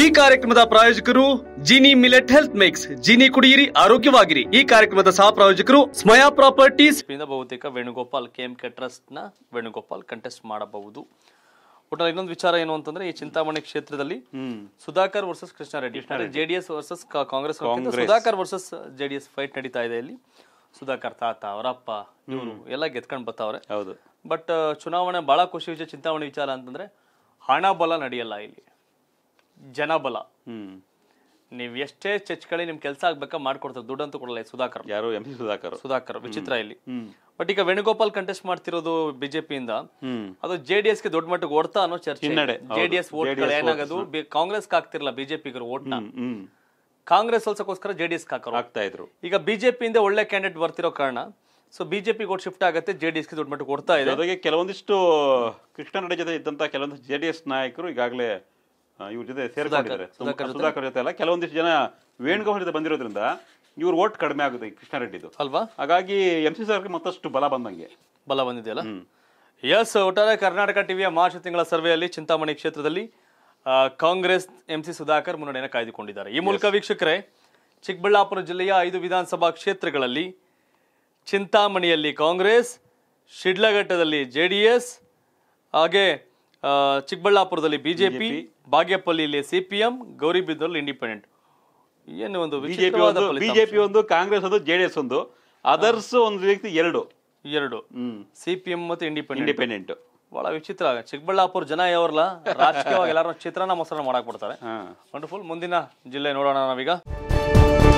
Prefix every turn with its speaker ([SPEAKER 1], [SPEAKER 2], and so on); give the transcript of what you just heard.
[SPEAKER 1] ಈ ಕಾರ್ಯಕ್ರಮದ ಪ್ರಾಯೋಜಕರು Jini millet health mix Jini ಕುಡಿಯಿರಿ ಆರೋಗ್ಯವಾಗಿರಿ ಈ ಕಾರ್ಯಕ್ರಮದ ಸಹ ಪ್ರಾಯೋಜಕರು ಸ್ಮಯಾ ಪ್ರಾಪರ್ಟೀಸ್ ಬಹುತೇಕ ವೇಣುಗೋಪಾಲ್ ಕೆ ಟ್ರಸ್ಟ್ ನ ವೇಣುಗೋಪಾಲ್ ಕಂಟೆಸ್ಟ್ ಮಾಡಬಹುದು ಒಟ್ಟಾರೆ ಇನ್ನೊಂದು ವಿಚಾರ ಏನು ಅಂತಂದ್ರೆ ಈ ಚಿಂತಾಮಣಿ ಕ್ಷೇತ್ರದಲ್ಲಿ Sudhakar versus Krishna Reddy JDS versus Congress Sudhakar versus JDS fight ನಡೀತಾ ಇದೆ ಇಲ್ಲಿ ಸುಧಾಕರ್ ತಾತ ಅವರಪ್ಪ ಇವರು ಎಲ್ಲ ಗೆದ್ಕೊಂಡು ಬರ್ತಾವ್ರೆ ಹೌದು ಬಟ್ ಚುನಾವಣೆ ಬಹಳ ಖುಷಿ ವಿಷಯ ಚಿಂತಾಮಣಿ ವಿಚಾರ ಅಂತಂದ್ರೆ ಹಣ ಬಲ ನಡೆಯಲ್ಲ ಇಲ್ಲಿ ಜನಬಲ ನೀವು ಎಷ್ಟೇ ಚಚ್ಕಳಿ ನಿಮ್ ಕೆಲಸ ಆಗ್ಬೇಕಾ ಮಾಡ್ಕೊಡ್ತಾರೆ ದುಡ್ಡಂತೂ ಕೊಡಲ್ಲ ಸುಧಾಕರ್ ಯಾರು ಎಂ ಸುಧಾಕರ್ ಸುಧಾಕರ್ ವಿಚಿತ್ರ ಇಲ್ಲಿ ಬಟ್ ಈಗ ವೇಣುಗೋಪಾಲ್ ಕಂಟೆಸ್ಟ್ ಮಾಡ್ತಿರೋದು ಬಿಜೆಪಿಯಿಂದ ಅದು ಜೆಡಿಎಸ್ ಗೆ ದೊಡ್ಡ ಮಟ್ಟಿಗೆ ಓಡ್ತಾ ಅನ್ನೋ ಚರ್ಚೆ ಜೆಡಿಎಸ್ ವೋಟ್ಗಳು ಏನಾಗೋದು ಕಾಂಗ್ರೆಸ್ ಆಗ್ತಿರಲ್ಲ ಓಟ್ ನ ಕಾಂಗ್ರೆಸ್ ಸೋಲ್ಸಕ್ಕೋಸ್ಕರ ಜೆಡಿಎಸ್ ಹಾಕೋರು ಆಗ್ತಾ ಇದ್ರು ಈಗ ಬಿಜೆಪಿಯಿಂದ ಒಳ್ಳೆ ಕ್ಯಾಂಡಿಡೇಟ್ ಬರ್ತಿರೋ ಕಾರಣ ಸೊ ಬಿಜೆಪಿ ಓಟ್ ಶಿಫ್ಟ್ ಆಗುತ್ತೆ ಜೆಡಿಎಸ್ ಗೆ ದೊಡ್ಡ ಮಟ್ಟಿಗೆ ಕೊಡ್ತಾ ಇದೆ ಕೆಲವೊಂದಿಷ್ಟು ಕೆಲವೊಂದಿಷ್ಟು ನಡೆ ಜೊತೆ ಇದ್ದಂತ ಕೆಲವೊಂದು ಜೆಡಿಎಸ್ ನಾಯಕರು ಈಗಾಗಲೇ ಇವ್ರ ಜೊತೆ ಸೇರ್ಕೊಂಡಿದ್ದಾರೆ ಸುಧಾಕರ್ ಜೊತೆ ಅಲ್ಲ ಕೆಲವೊಂದಿಷ್ಟು ಜನ ವೇಣುಗೋಪಾಲ್ ಜೊತೆ ಬಂದಿರೋದ್ರಿಂದ ಇವ್ರ ಓಟ್ ಕಡಿಮೆ ಆಗುತ್ತೆ ಕೃಷ್ಣಾರೆಡ್ಡಿದು ಅಲ್ವಾ ಹಾಗಾಗಿ ಎಂ ಸಿ ಸರ್ಗೆ ಮತ್ತಷ್ಟು ಬಲ ಬಂದಂಗೆ ಬಲ ಬಂದಿದೆಯಲ್ಲ ಎಸ್ ಒಟ್ಟಾರೆ ಕರ್ನಾಟಕ ಟಿವಿಯ ಮಾರ್ಚ್ ತಿಂಗಳ ಸರ್ವೆಯಲ್ಲಿ ಚಿಂತಾಮಣಿ ಕ್ಷೇತ್ರದಲ್ಲಿ ಕಾಂಗ್ರೆಸ್ ಎಂ ಸಿ ಸುಧಾಕರ್ ಮುನ್ನಡೆಯನ್ನು ಕಾಯ್ದುಕೊಂಡಿದ್ದಾರೆ ಈ ಮೂಲಕ ವೀಕ್ಷಕರೇ ಚಿಕ್ಕಬಳ್ಳಾಪುರ ಜಿಲ್ಲೆಯ ಐದು ವಿಧಾನಸಭಾ ಕ್ಷೇತ್ರಗಳಲ್ಲಿ ಚಿಂತಾಮಣಿಯಲ್ಲಿ ಕಾಂಗ್ರೆಸ್ ಶಿಡ್ಲಘಟ್ಟದಲ್ಲಿ ಜೆ ಡಿ ಎಸ್ ಹಾಗೆ ಚಿಕ್ಕಬಳ್ಳಾಪುರದಲ್ಲಿ ಬಿಜೆಪಿ ಬಾಗೇಪಲ್ಲಿಯಲ್ಲಿ ಸಿಪಿಎಂ ಗೌರಿಬಿದ್ದಲ್ಲಿ ಇಂಡಿಪೆಂಡೆಂಟ್ ಏನು ಒಂದು ಬಿಜೆಪಿ ಒಂದು ಬಿಜೆಪಿ ಒಂದು ಕಾಂಗ್ರೆಸ್ ಒಂದು ಜೆಡಿಎಸ್ ಒಂದು ಅದರ್ಸ್ ಒಂದು ರೀತಿ ಎರಡು ಎರಡು ಸಿಪಿಎಂ ಮತ್ತೆ ಇಂಡಿಪೆಂಡೆಂಟ್ ಇಂಡಿಪೆಂಡೆಂಟ್ ಬಹಳ ವಿಚಿತ್ರ ಚಿಕ್ಕಬಳ್ಳಾಪುರ ಜನ ಯಾವ್ರಲ್ಲ ರಾಜಕೀಯವಾಗಿ ಎಲ್ಲರೂ ಚಿತ್ರಾನ್ನ ಮೊಸರನ್ನ ಮಾಡಕ್ ಬಿಡ್ತಾರೆ ವಂಡರ್ಫುಲ್ ಮುಂದಿನ ಜಿಲ್ಲೆ ನೋಡೋಣ ನಾವೀಗ